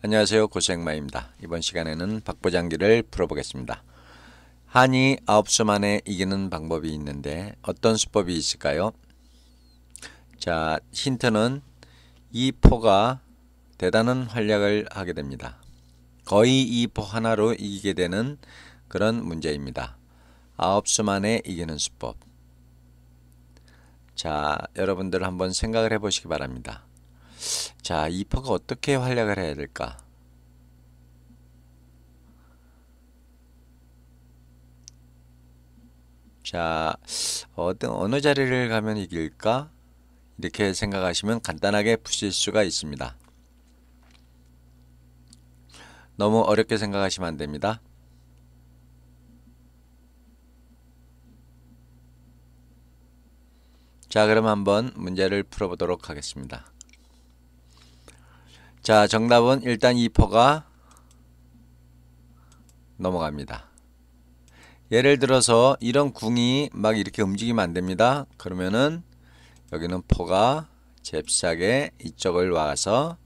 안녕하세요. 고생마입니다. 이번 시간에는 박보장기를 풀어보겠습니다. 한이 아홉 수 만에 이기는 방법이 있는데 어떤 수법이 있을까요? 자, 힌트는 이 포가 대단한 활약을 하게 됩니다. 거의 이 포 하나로 이기게 되는 그런 문제입니다. 아홉 수 만에 이기는 수법. 자, 여러분들 한번 생각을 해보시기 바랍니다. 자, 이퍼가 어떻게 활약을 해야 될까? 자, 어떤 어느 자리를 가면 이길까? 이렇게 생각하시면 간단하게 푸실 수가 있습니다. 너무 어렵게 생각하시면 안됩니다. 자 그럼 한번 문제를 풀어보도록 하겠습니다. 자, 정답은 일단 2%가 넘어갑니다. 예를 들어서 이런 궁이 막 이렇게 움직이면 안 됩니다. 그러면은 여기는 포가 잽싸게 이쪽을 와서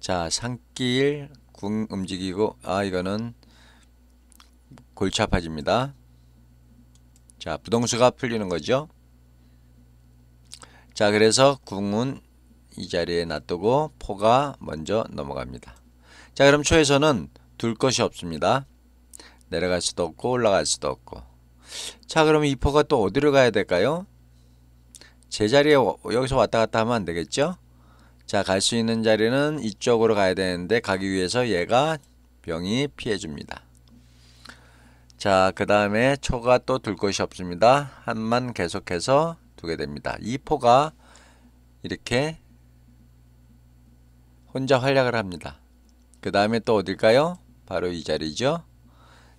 자, 산길 궁 움직이고 아 이거는 골치 아파집니다. 자, 부동수가 풀리는 거죠. 자, 그래서 궁은 이 자리에 놔두고 포가 먼저 넘어갑니다. 자 그럼 초에서는 둘 것이 없습니다. 내려갈 수도 없고 올라갈 수도 없고 자 그럼 이 포가 또 어디로 가야 될까요? 제자리에 여기서 왔다 갔다 하면 안 되겠죠? 자 갈 수 있는 자리는 이쪽으로 가야 되는데 가기 위해서 얘가 병이 피해줍니다. 자 그 다음에 초가 또 둘 것이 없습니다. 한만 계속해서 두게 됩니다. 이 포가 이렇게 혼자 활약을 합니다. 그 다음에 또 어딜까요? 바로 이 자리죠.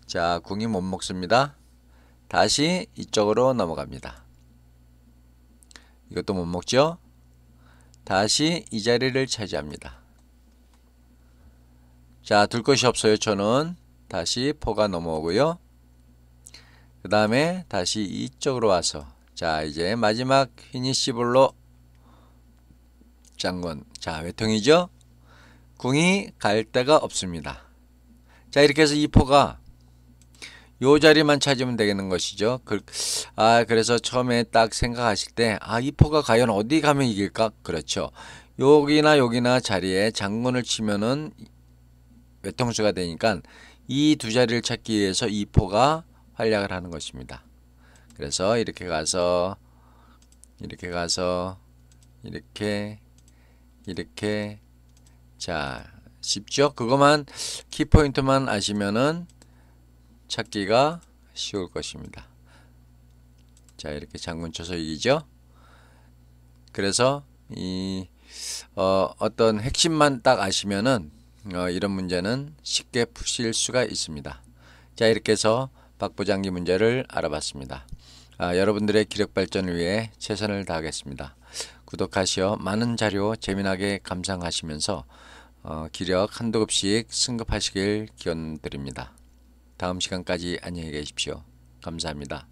자, 궁이 못 먹습니다. 다시 이쪽으로 넘어갑니다. 이것도 못 먹죠? 다시 이 자리를 차지합니다. 자, 둘 것이 없어요. 저는 다시 포가 넘어오고요. 그 다음에 다시 이쪽으로 와서 자, 이제 마지막 휘니시볼로 장군. 자, 외통이죠? 궁이 갈 데가 없습니다. 자 이렇게 해서 2포가 요 자리만 찾으면 되는 겠 것이죠. 그, 아 그래서 처음에 딱 생각하실 때아 2포가 과연 어디 가면 이길까? 그렇죠. 여기나 여기나 자리에 장군을 치면은 외통수가 되니까 이 두 자리를 찾기 위해서 2포가 활약을 하는 것입니다. 그래서 이렇게 가서 이렇게 가서 이렇게 이렇게 자, 쉽죠? 그것만 키포인트만 아시면은 찾기가 쉬울 것입니다. 자, 이렇게 장군 쳐서 이기죠? 그래서 이 어, 어떤 핵심만 딱 아시면은 어, 이런 문제는 쉽게 푸실 수가 있습니다. 자, 이렇게 해서 박부장기 문제를 알아봤습니다. 아, 여러분들의 기력 발전을 위해 최선을 다하겠습니다. 구독하시어 많은 자료 재미나게 감상하시면서 어, 기력 한두 급씩 승급하시길 기원드립니다. 다음 시간까지 안녕히 계십시오. 감사합니다.